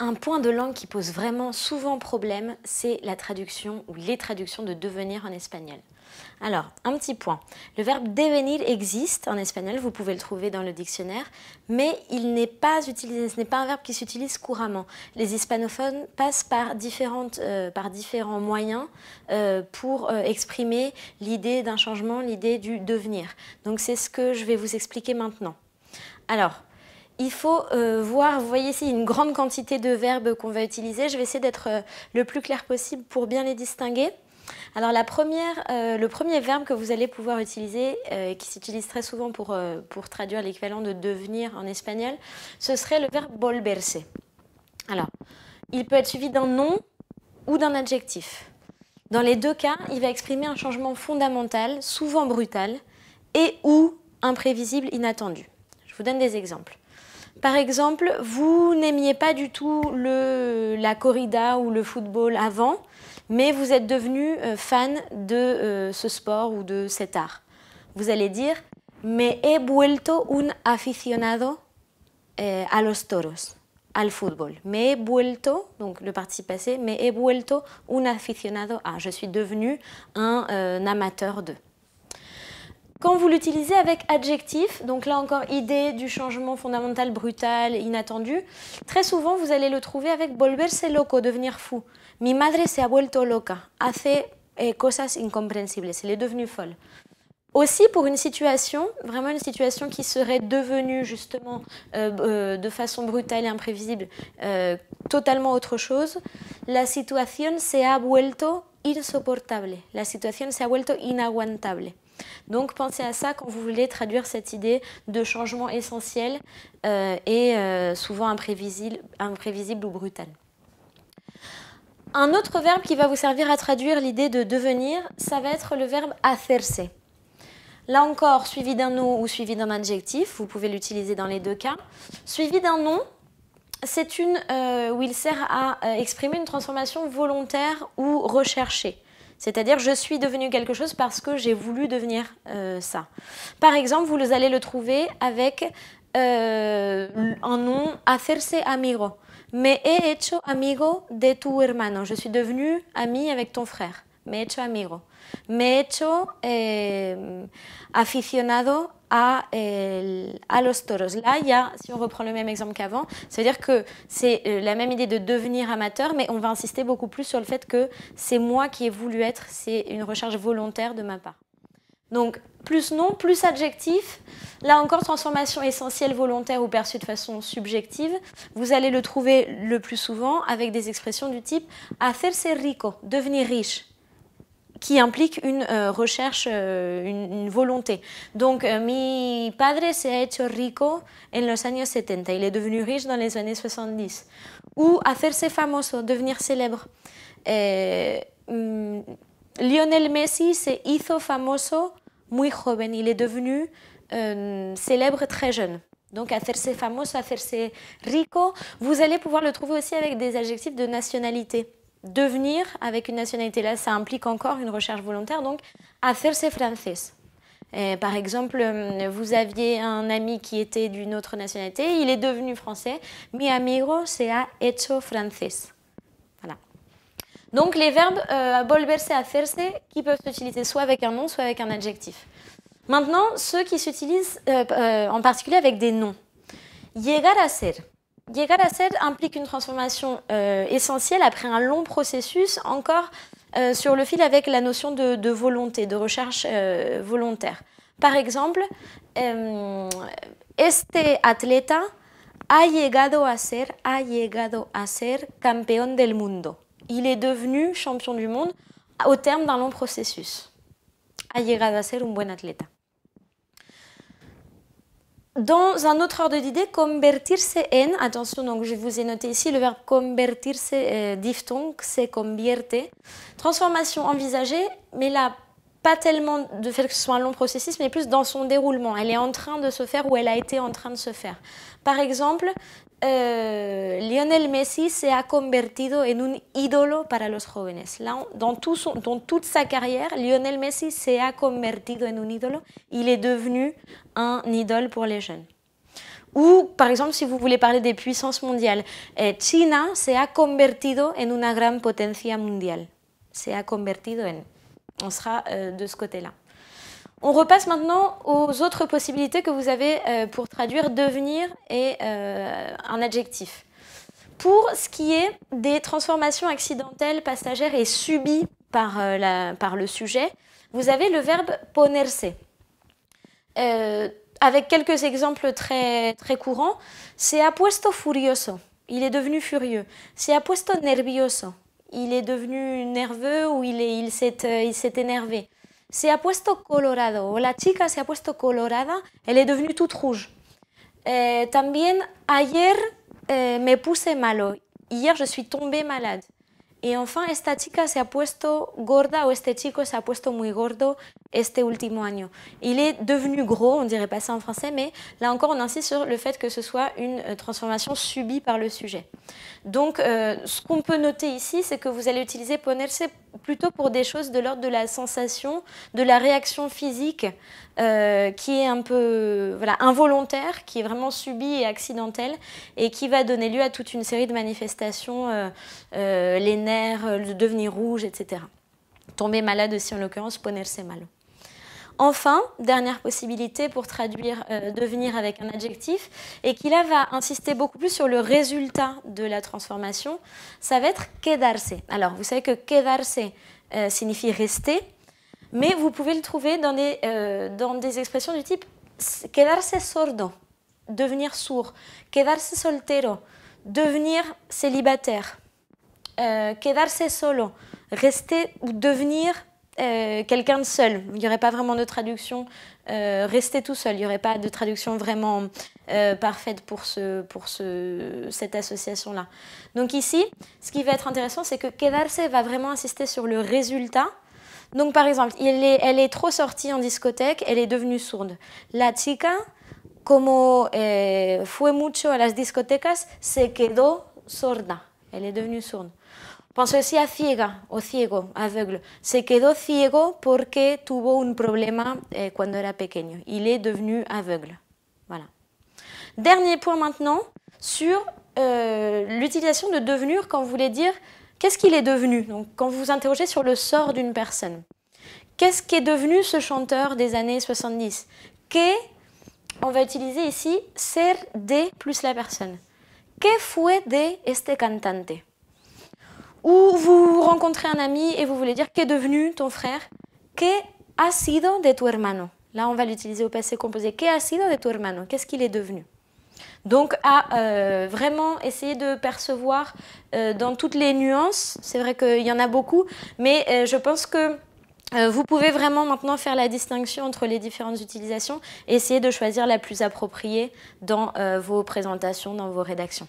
Un point de langue qui pose vraiment souvent problème, c'est la traduction ou les traductions de devenir en espagnol. Alors, un petit point. Le verbe devenir existe en espagnol, vous pouvez le trouver dans le dictionnaire, mais il n'est pas utilisé, ce n'est pas un verbe qui s'utilise couramment. Les hispanophones passent par, différentes, euh, par différents moyens euh, pour euh, exprimer l'idée d'un changement, l'idée du devenir. Donc c'est ce que je vais vous expliquer maintenant. Alors, il faut euh, voir, vous voyez ici une grande quantité de verbes qu'on va utiliser. Je vais essayer d'être euh, le plus clair possible pour bien les distinguer. Alors la première, euh, le premier verbe que vous allez pouvoir utiliser, qui s'utilise très souvent pour, pour traduire l'équivalent de devenir en espagnol, ce serait le verbe volverse. Alors, il peut être suivi d'un nom ou d'un adjectif. Dans les deux cas, il va exprimer un changement fondamental, souvent brutal, et ou imprévisible, inattendu. Je vous donne des exemples. Par exemple, vous n'aimiez pas du tout la corrida ou le football avant, mais vous êtes devenu euh, fan de euh, ce sport ou de cet art. Vous allez dire Me he vuelto un aficionado eh, a los toros, al football. Me he vuelto, donc le participe passé, me he vuelto un aficionado a. Ah, je suis devenu un euh, amateur de. Quand vous l'utilisez avec adjectif, donc là encore idée du changement fondamental brutal, inattendu, très souvent vous allez le trouver avec volverse loco, devenir fou. Mi madre se ha vuelto loca, hace eh, cosas incomprensibles, elle est devenue folle. Aussi pour une situation, vraiment une situation qui serait devenue justement euh, euh, de façon brutale et imprévisible euh, totalement autre chose, la situation se ha vuelto insoportable, la situation se ha vuelto inaguantable. Donc pensez à ça quand vous voulez traduire cette idée de changement essentiel euh, et euh, souvent imprévisible, ou brutal. Un autre verbe qui va vous servir à traduire l'idée de devenir, ça va être le verbe hacerse. Là encore, suivi d'un nom ou suivi d'un adjectif, vous pouvez l'utiliser dans les deux cas. Suivi d'un nom, c'est une euh, où il sert à exprimer une transformation volontaire ou recherchée. C'est-à-dire, je suis devenu quelque chose parce que j'ai voulu devenir euh, ça. Par exemple, vous allez le trouver avec euh, un nom hacerse amigo. Me he hecho amigo de tu hermano. Je suis devenu ami avec ton frère me he hecho amigo, me hecho eh, aficionado a los toros. Là, si on reprend le même exemple qu'avant, c'est-à-dire que c'est euh, la même idée de devenir amateur, mais on va insister beaucoup plus sur le fait que c'est moi qui ai voulu être, c'est une recherche volontaire de ma part. Donc, plus nom, plus adjectif. Là encore, transformation essentielle, volontaire ou perçue de façon subjective. Vous allez le trouver le plus souvent avec des expressions du type hacerse rico, devenir riche qui implique une euh, recherche, euh, une, volonté. Donc, euh, mi padre se ha hecho rico en los años 70. Il est devenu riche dans les années 70. Ou hacerse famoso, devenir célèbre. Mm, Lionel Messi se hizo famoso muy joven. Il est devenu célèbre très jeune. Donc, hacerse famoso, hacerse rico. Vous allez pouvoir le trouver aussi avec des adjectifs de nationalité devenir avec une nationalité là, ça implique encore une recherche volontaire, donc hacerse francés. par exemple, euh, vous aviez un ami qui était d'une autre nationalité, il est devenu français. Mi amigo se ha hecho francés. Voilà. Donc les verbes euh, volverse, hacerse, qui peuvent s'utiliser soit avec un nom, soit avec un adjectif. Maintenant, ceux qui s'utilisent euh, euh, en particulier avec des noms. Llegar a ser. Llegar a ser implique une transformation euh, essentielle après un long processus, encore euh, sur le fil avec la notion de, volonté, de recherche euh, volontaire. Par exemple, este atleta ha llegado a ser, ha llegado a ser campeón del mundo. Il est devenu champion du monde au terme d'un long processus. Ha llegado a ser un buen atleta. Dans un autre ordre d'idée, c'est en, attention, donc je vous ai noté ici le verbe convertir, c'est euh, diphtongue, c'est convierte. Transformation envisagée, mais là, pas tellement de fait que ce soit un long processus, mais plus dans son déroulement. Elle est en train de se faire ou elle a été en train de se faire. Par exemple, euh, Lionel Messi s'est convertido en un ídolo para los jóvenes. dans, tout son, dans toute sa carrière, Lionel Messi s'est convertido en un ídolo. Il est devenu un idole pour les jeunes. Ou, par exemple, si vous voulez parler des puissances mondiales, euh, China s'est convertido en una gran potencia mundial. Se ha convertido en on sera euh, de ce côté-là. On repasse maintenant aux autres possibilités que vous avez euh, pour traduire devenir et euh, un adjectif. Pour ce qui est des transformations accidentelles, passagères et subies par, le sujet, vous avez le verbe ponerse. avec quelques exemples très, très courants, c'est puesto furioso, il est devenu furieux. C'est puesto nervioso, il est devenu nerveux ou il, est, il s'est euh, énervé. Se ha puesto colorado, la chica se ha puesto colorada, elle est devenue toute rouge. Euh, también ayer euh, me puse malo, hier je suis tombée malade. Et enfin, esta chica se ha puesto gorda o este chico se ha puesto muy gordo, este último año. Il est devenu gros, on dirait pas ça en français, mais là encore, on insiste sur le fait que ce soit une euh, transformation subie par le sujet. Donc, euh, ce qu'on peut noter ici, c'est que vous allez utiliser ponerse plutôt pour des choses de l'ordre de la sensation, de la réaction physique euh, qui est un peu voilà, involontaire, qui est vraiment subie et accidentelle et qui va donner lieu à toute une série de manifestations, les nerfs, le devenir rouge, etc. Tomber malade aussi en l'occurrence, ponerse mal. Enfin, dernière possibilité pour traduire euh, devenir avec un adjectif, et qui là va insister beaucoup plus sur le résultat de la transformation, ça va être quedarse. Alors, vous savez que quedarse euh, signifie rester, mais vous pouvez le trouver dans euh, dans des expressions du type quedarse sordo, devenir sourd, quedarse soltero, devenir célibataire, quedarse solo, rester ou devenir euh, quelqu'un de seul. Il n'y aurait pas vraiment de traduction euh, rester tout seul. Il n'y aurait pas de traduction vraiment euh, parfaite pour, cette association-là. Donc ici, ce qui va être intéressant, c'est que quedarse va vraiment insister sur le résultat. Donc par exemple, elle est, elle est trop sortie en discothèque, elle est devenue sourde. La chica, como eh, fue mucho a las discotecas, se quedó sorda. Elle est devenue sourde. Pense aussi à ciega au ciego, aveugle. Se quedó ciego porque tuvo un problema eh, cuando era pequeño. Il est devenu aveugle. Voilà. Dernier point maintenant sur euh, l'utilisation de devenir quand vous voulez dire qu'est-ce qu'il est devenu. Donc quand vous vous interrogez sur le sort d'une personne. Qu'est-ce qu'est devenu ce chanteur des années 70 Qu'est, on va utiliser ici ser de plus la personne. « Que fue de este cantante? Ou vous rencontrez un ami et vous voulez dire qu'est devenu ton frère? ¿Qué ha sido de tu hermano? Là, on va l'utiliser au passé composé. ¿Qué ha sido de tu hermano? Qu'est-ce qu'il est devenu? Donc, à euh, vraiment essayer de percevoir euh, dans toutes les nuances. C'est vrai qu'il y en a beaucoup, mais euh, je pense que euh, vous pouvez vraiment maintenant faire la distinction entre les différentes utilisations et essayer de choisir la plus appropriée dans euh, vos présentations, dans vos rédactions.